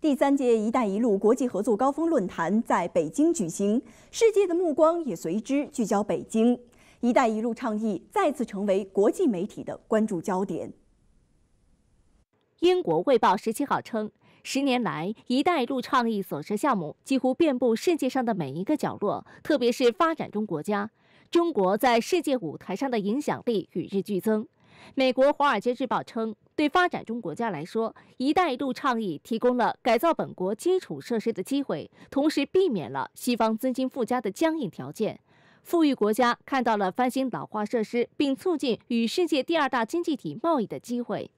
第三届“一带一路”国际合作高峰论坛在北京举行，世界的目光也随之聚焦北京，“一带一路”倡议再次成为国际媒体的关注焦点。英国《卫报》十七号称，十年来，“一带一路”倡议所涉项目几乎遍布世界上的每一个角落，特别是发展中国家，中国在世界舞台上的影响力与日俱增。美国《华尔街日报》称，对发展中国家来说，“一带一路”倡议提供了改造本国基础设施的机会，同时避免了西方资金附加的僵硬条件。富裕国家看到了翻新老化设施并促进与世界第二大经济体贸易的机会。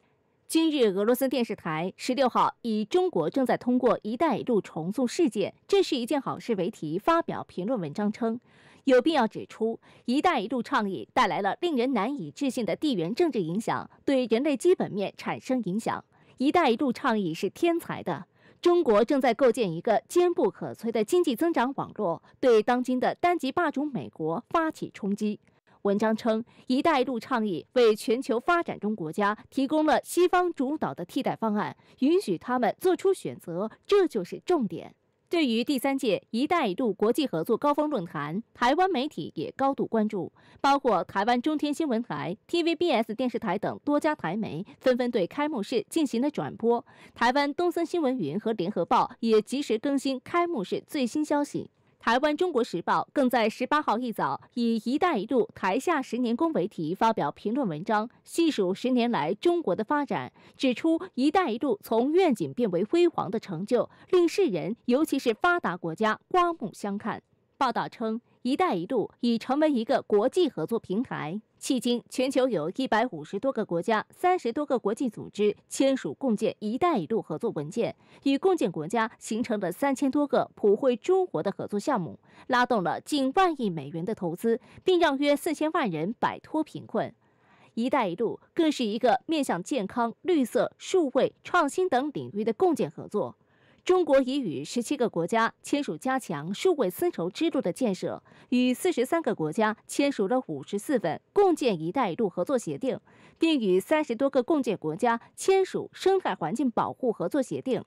今日，俄罗斯电视台十六号以“中国正在通过‘一带一路’重塑世界，这是一件好事”为题发表评论文章称，有必要指出，“一带一路”倡议带来了令人难以置信的地缘政治影响，对人类基本面产生影响。“一带一路”倡议是天才的，中国正在构建一个坚不可摧的经济增长网络，对当今的单极霸主美国发起冲击。文章称，“一带一路”倡议为全球发展中国家提供了西方主导的替代方案，允许他们做出选择，这就是重点。对于第三届“一带一路”国际合作高峰论坛，台湾媒体也高度关注，包括台湾中天新闻台、TVBS 电视台等多家台媒纷纷对开幕式进行了转播。台湾东森新闻云和联合报也及时更新开幕式最新消息。台湾《中国时报》更在十八号一早以“一带一路台下十年功”为题发表评论文章，细数十年来中国的发展，指出“一带一路”从愿景变为辉煌的成就，令世人尤其是发达国家刮目相看。报道称，“一带一路”已成为一个国际合作平台。迄今，全球有一百五十多个国家、三十多个国际组织签署共建“一带一路”合作文件，与共建国家形成了三千多个普惠中国的合作项目，拉动了近万亿美元的投资，并让约四千万人摆脱贫困。“一带一路”更是一个面向健康、绿色、数位、创新等领域的共建合作。中国已与十七个国家签署加强数位丝绸之路的建设，与四十三个国家签署了五十四份共建“一带一路”合作协定，并与三十多个共建国家签署生态环境保护合作协定。